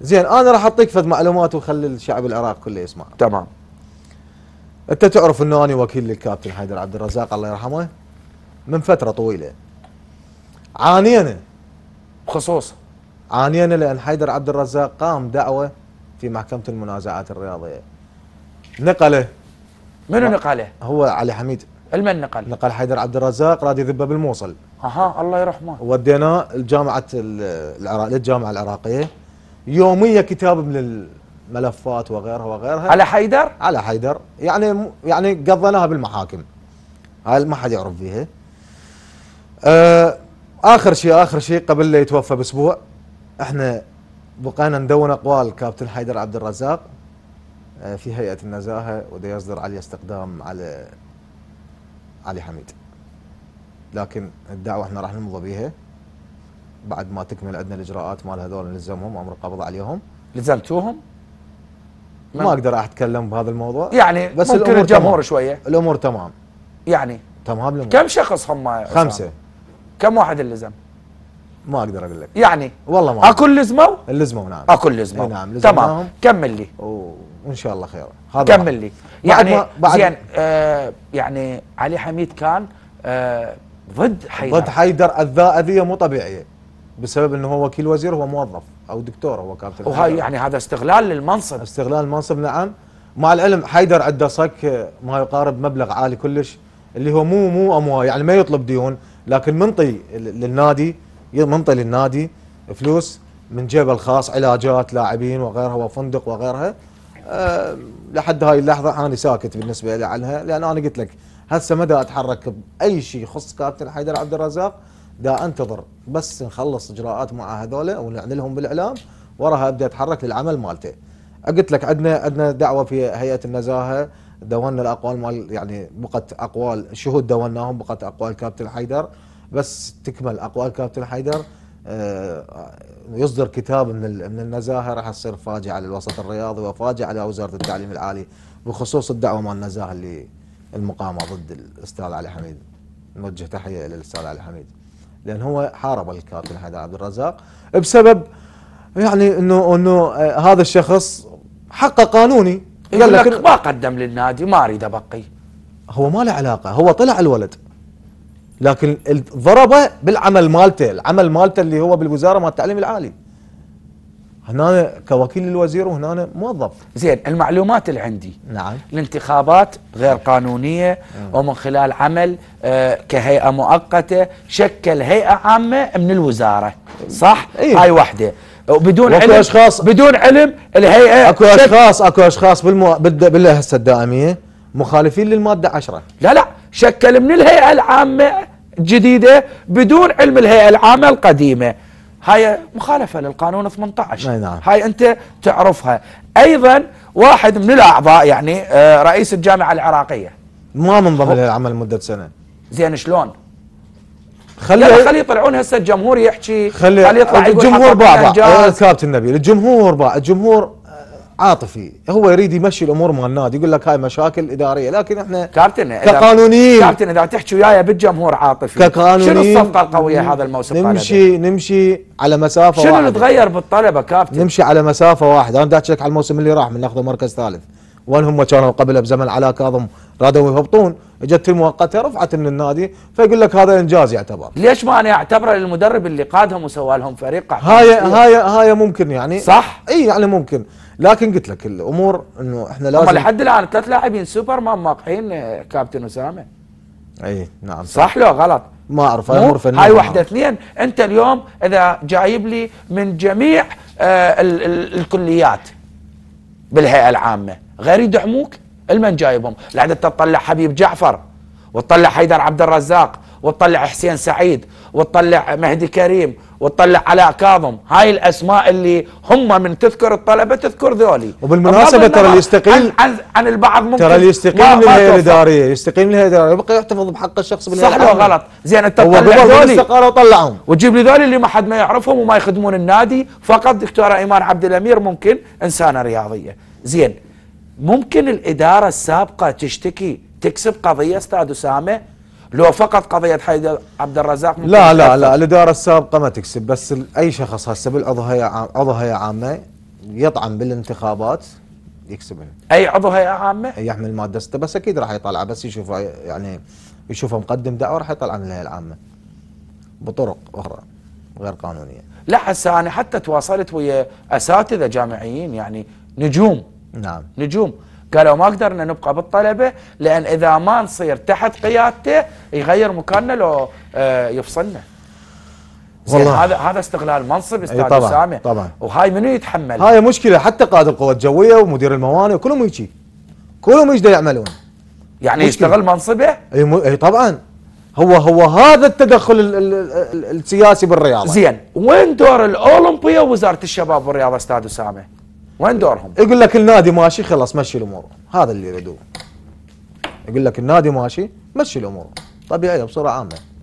زين انا راح اعطيك فد معلومات وخلي الشعب العراق كله يسمع تمام انت تعرف انه انا وكيل للكابتن حيدر عبد الرزاق الله يرحمه من فتره طويله عانينا بخصوص عانينا لان حيدر عبد الرزاق قام دعوه في محكمه المنازعات الرياضيه نقله منو نقله؟ هو علي حميد المن نقل؟ نقل حيدر عبد الرزاق راد يذبه بالموصل اها الله يرحمه وديناه الجامعه العراق للجامعه العراقيه يوميه كتاب من الملفات وغيرها وغيرها على حيدر على حيدر يعني يعني قضيناها بالمحاكم هاي ما حد يعرف فيها آه اخر شيء اخر شيء قبل لا يتوفى باسبوع احنا بقينا ندون اقوال كابتن حيدر عبد الرزاق آه، في هيئه النزاهه وده يصدر عليه استقدام على علي حميد لكن الدعوه احنا راح نمضي بها بعد ما تكمل عندنا الاجراءات مال هذول نلزمهم امر القبض عليهم لزمتوهم؟ ما اقدر اتكلم بهذا الموضوع يعني بس ممكن الجمهور تمام. شويه الامور تمام يعني تمام الامور كم شخص هم خمسه كم واحد اللزم؟ ما اقدر اقول لك يعني والله ما اكل لزموا؟ اللزمه نعم اكل لزموا نعم لزموا تمام كمل لي وان شاء الله خير هذا كمل لي يعني بعد, بعد زين آه يعني علي حميد كان آه ضد حيدر ضد حيدر اذى اذيه مو طبيعيه بسبب انه هو وكيل وزير هو موظف او دكتور هو كابتن وهي يعني هذا استغلال للمنصب استغلال المنصب نعم مع العلم حيدر ادى صك ما يقارب مبلغ عالي كلش اللي هو مو مو اموال يعني ما يطلب ديون لكن منطي للنادي منطي للنادي فلوس من جيبه الخاص علاجات لاعبين وغيرها وفندق وغيرها أه لحد هاي اللحظه انا ساكت بالنسبه لي عنها لان انا قلت لك هسه ما اتحرك باي شيء يخص كابتن حيدر عبد الرزاق دا انتظر بس نخلص اجراءات مع هذول ونعلن لهم بالاعلام وراها ابدا اتحرك للعمل مالته قلت لك عندنا عندنا دعوه في هيئه النزاهه دونا الاقوال مال يعني بقت اقوال شهود دوناهم بقت اقوال كابتن حيدر بس تكمل اقوال كابتن حيدر آه، يصدر كتاب من من النزاهه راح تصير فاجعه للوسط الرياضي وفاجعه لوزاره التعليم العالي بخصوص الدعوه مال النزاهه اللي المقامه ضد الاستاذ علي حميد نوجه تحيه الى الاستاذ علي حميد لان هو حارب الكاتل هذا عبد الرزاق بسبب يعني انه انه آه، هذا الشخص حقه قانوني قال لك ما قدم للنادي ما اريد ابقي هو ما له علاقه هو طلع الولد لكن ضربه بالعمل مالته العمل مالته اللي هو بالوزاره مال التعليم العالي هنا كوكيل للوزير وهنا موظف زين المعلومات اللي عندي نعم الانتخابات غير قانونيه مم. نعم. ومن خلال عمل آه، كهيئه مؤقته شكل هيئه عامه من الوزاره صح إيه؟ هاي وحده وبدون علم أشخاص بدون علم الهيئه اكو اشخاص اكو أشخاص بالمو... بالله هسه الدائميه مخالفين للماده 10 لا لا شكل من الهيئه العامه الجديده بدون علم الهيئه العامه القديمه هاي مخالفة للقانون 18 نعم. هاي أنت تعرفها أيضا واحد من الأعضاء يعني آه، رئيس الجامعة العراقية ما منضم للعمل مدة سنة زين شلون خلي خلي يطلعون هسه الجمهور يحكي خلي, خلي يطلع الجمهور باع باع الكابتن نبيل الجمهور باع الجمهور عاطفي هو يريد يمشي الامور مال النادي يقول لك هاي مشاكل اداريه لكن احنا كابتن كقانونيين كابتن اذا تحكي وياي بالجمهور عاطفي كقانونيين شنو الصفقه القويه هذا الموسم نمشي طالبة. نمشي على مسافه شنو واحده شنو تغير بالطلبه كابتن نمشي على مسافه واحده انا احكي لك على الموسم اللي راح من ناخذ مركز ثالث وين هم كانوا قبله بزمن علاء كاظم رادوا يهبطون اجت المؤقته رفعت من النادي فيقول لك هذا انجاز يعتبر ليش ما انا اعتبره للمدرب اللي قادهم وسوى لهم فريق هاي هاي هاي ممكن يعني صح اي يعني ممكن لكن قلت لك الامور انه احنا لازم لحد الان ثلاث لاعبين سوبر مان ماقحين كابتن اسامه اي نعم صح لو غلط ما اعرف هاي امور فنيه هاي واحده اثنين انت اليوم اذا جايب لي من جميع آه ال ال الكليات بالهيئه العامه غير يدعموك المن جايبهم لحد تطلع حبيب جعفر وتطلع حيدر عبد الرزاق وتطلع حسين سعيد وتطلع مهدي كريم وتطلع علاء كاظم هاي الاسماء اللي هم من تذكر الطلبه تذكر ذولي وبالمناسبه ترى اللي يستقيل عن, عن, البعض ممكن ترى اللي يستقيل من الهيئه الاداريه يستقيل من الهيئه الاداريه يبقى يحتفظ بحقه الشخصي صح ولا غلط زين انت تطلع ذولي وطلعهم وتجيب لي ذولي اللي ما حد ما يعرفهم وما يخدمون النادي فقط دكتوره ايمان عبد الامير ممكن انسانه رياضيه زين ممكن الاداره السابقه تشتكي تكسب قضيه استاذ اسامه لو فقط قضيه حيدر عبد الرزاق لا لا لا الاداره السابقه ما تكسب بس اي شخص هسه بالاضحيه عضو هيئه عامه يطعن بالانتخابات يكسب اي عضو هيئه عامه يحمل ماده ستة بس اكيد راح يطلع بس يشوفه يعني يشوفه مقدم دعوه راح يطلع من الهيئه العامه بطرق اخرى غير قانونيه لا هسه انا حتى تواصلت ويا اساتذه جامعيين يعني نجوم نعم نجوم قالوا ما قدرنا نبقى بالطلبه لان اذا ما نصير تحت قيادته يغير مكاننا لو آه، يفصلنا والله هذا هذا استغلال منصب استاذ طبعًا سامي طبعا وهاي منو يتحمل؟ هاي مشكله حتى قائد القوات الجويه ومدير الموانئ كلهم هيجي كلهم ايش يعملون يعني مشكلة. يشتغل منصبه؟ اي م... اي طبعا هو هو هذا التدخل ال ال ال السياسي بالرياضه زين وين دور الاولمبيه ووزاره الشباب والرياضه استاذ اسامه؟ وين دورهم؟ يقول لك النادي ماشي خلاص مشي الامور هذا اللي يريدوه يقول لك النادي ماشي مشي الامور طبيعي بصوره عامه